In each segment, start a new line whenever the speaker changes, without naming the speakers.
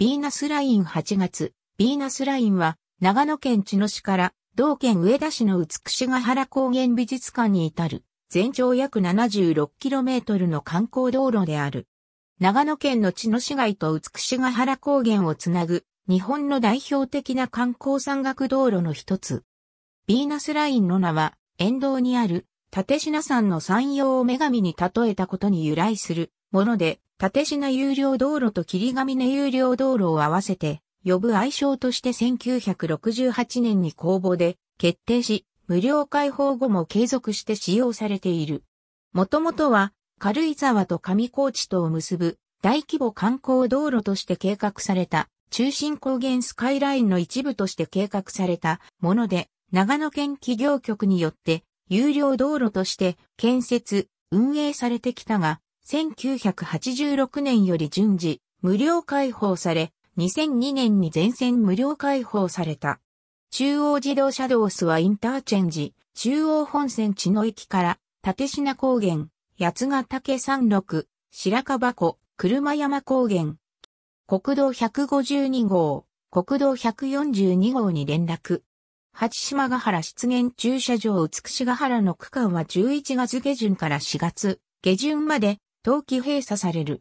ビーナスライン8月、ビーナスラインは、長野県茅野市から、同県上田市の美しが原高原美術館に至る、全長約 76km の観光道路である。長野県の茅野市街と美しが原高原をつなぐ、日本の代表的な観光山岳道路の一つ。ビーナスラインの名は、沿道にある、立品山の山陽を女神に例えたことに由来するもので、縦品有料道路と霧ヶ峰有料道路を合わせて、呼ぶ愛称として1968年に公募で決定し、無料開放後も継続して使用されている。もともとは、軽井沢と上高地とを結ぶ大規模観光道路として計画された、中心高原スカイラインの一部として計画されたもので、長野県企業局によって有料道路として建設、運営されてきたが、1986年より順次、無料開放され、2002年に全線無料開放された。中央自動車道スはインターチェンジ、中央本線地の駅から、立品高原、八ヶ岳山麓、白樺湖、車山高原、国道152号、国道142号に連絡。八島ヶ原出現駐車場美しヶ原の区間は11月下旬から4月下旬まで冬季閉鎖される。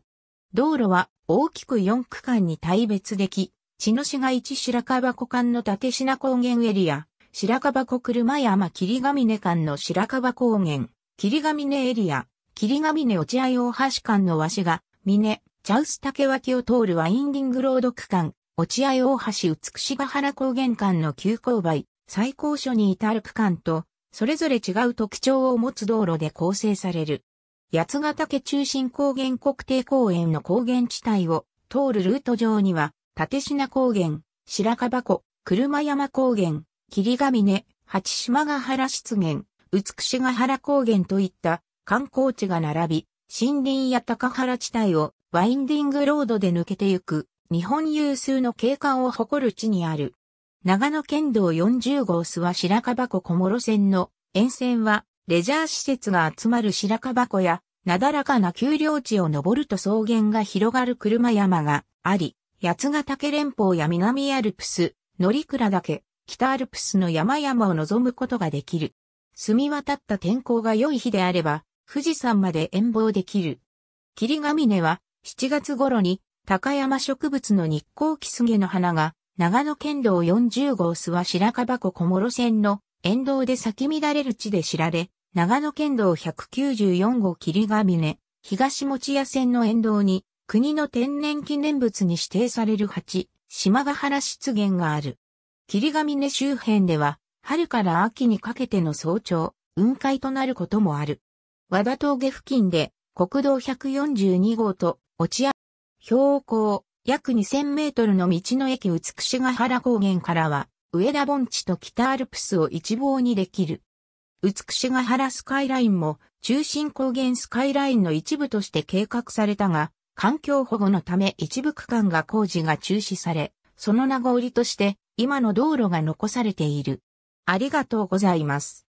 道路は大きく4区間に大別でき、茅野市街地白樺湖間の立品高原エリア、白樺湖車山霧ヶ峰間の白樺高原、霧ヶ峰エリア、霧ヶ峰落合大橋間の和紙が、峰、茶臼竹脇を通るワインディングロード区間、落合大橋美ヶ原高原間の急勾配、最高所に至る区間と、それぞれ違う特徴を持つ道路で構成される。八ヶ岳中心高原国定公園の高原地帯を通るルート上には、立品高原、白樺湖、車山高原、霧ヶ峰、八島ヶ原湿原、美しヶ原高原といった観光地が並び、森林や高原地帯をワインディングロードで抜けてゆく日本有数の景観を誇る地にある。長野県道40号諏訪白樺湖小諸線の沿線はレジャー施設が集まる白樺湖や、なだらかな丘陵地を登ると草原が広がる車山があり、八ヶ岳連峰や南アルプス、乗鞍岳、北アルプスの山々を望むことができる。澄み渡った天候が良い日であれば、富士山まで遠望できる。霧ヶ峰は、7月頃に、高山植物の日光キスゲの花が、長野県道40号諏訪白樺湖小諸線の沿道で咲き乱れる地で知られ、長野県道194号霧ヶ峰、東持屋線の沿道に、国の天然記念物に指定される蜂、島ヶ原湿原がある。霧ヶ峰周辺では、春から秋にかけての早朝、雲海となることもある。和田峠付近で、国道142号と、落合、標高、約2000メートルの道の駅美ヶ原高原からは、上田盆地と北アルプスを一望にできる。美しが原スカイラインも中心高原スカイラインの一部として計画されたが、環境保護のため一部区間が工事が中止され、その名残として今の道路が残されている。ありがとうございます。